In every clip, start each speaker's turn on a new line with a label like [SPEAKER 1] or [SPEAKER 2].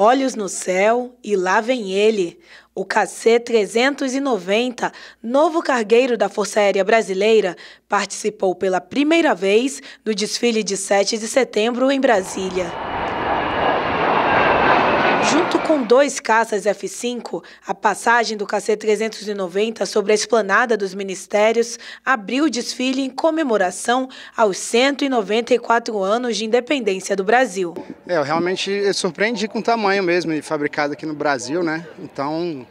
[SPEAKER 1] Olhos no céu e lá vem ele, o KC-390, novo cargueiro da Força Aérea Brasileira, participou pela primeira vez do desfile de 7 de setembro em Brasília. Junto com dois caças F-5, a passagem do KC-390 sobre a esplanada dos ministérios abriu o desfile em comemoração aos 194 anos de independência do Brasil.
[SPEAKER 2] É, eu realmente surpreendi com o tamanho mesmo, fabricado aqui no Brasil, né? Então,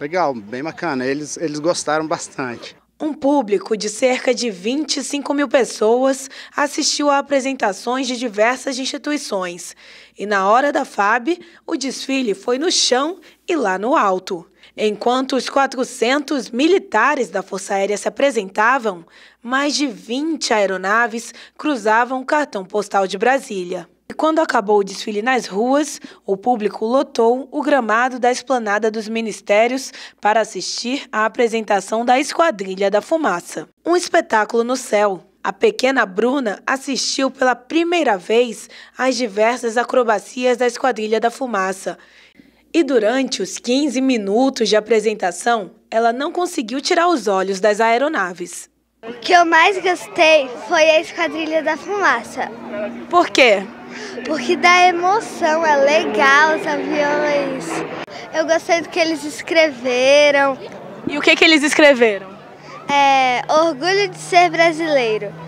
[SPEAKER 2] legal, bem bacana. Eles, eles gostaram bastante. Um
[SPEAKER 1] público de cerca de 25 mil pessoas assistiu a apresentações de diversas instituições. E na hora da FAB, o desfile foi no chão e lá no alto. Enquanto os 400 militares da Força Aérea se apresentavam, mais de 20 aeronaves cruzavam o cartão postal de Brasília. E quando acabou o desfile nas ruas, o público lotou o gramado da esplanada dos ministérios para assistir à apresentação da Esquadrilha da Fumaça. Um espetáculo no céu. A pequena Bruna assistiu pela primeira vez às diversas acrobacias da Esquadrilha da Fumaça. E durante os 15 minutos de apresentação, ela não conseguiu tirar os olhos das aeronaves.
[SPEAKER 3] O que eu mais gostei foi a Esquadrilha da Fumaça. Por quê? porque dá emoção, é legal os aviões. Eu gostei do que eles escreveram. E o que, que eles escreveram? É, orgulho de ser brasileiro.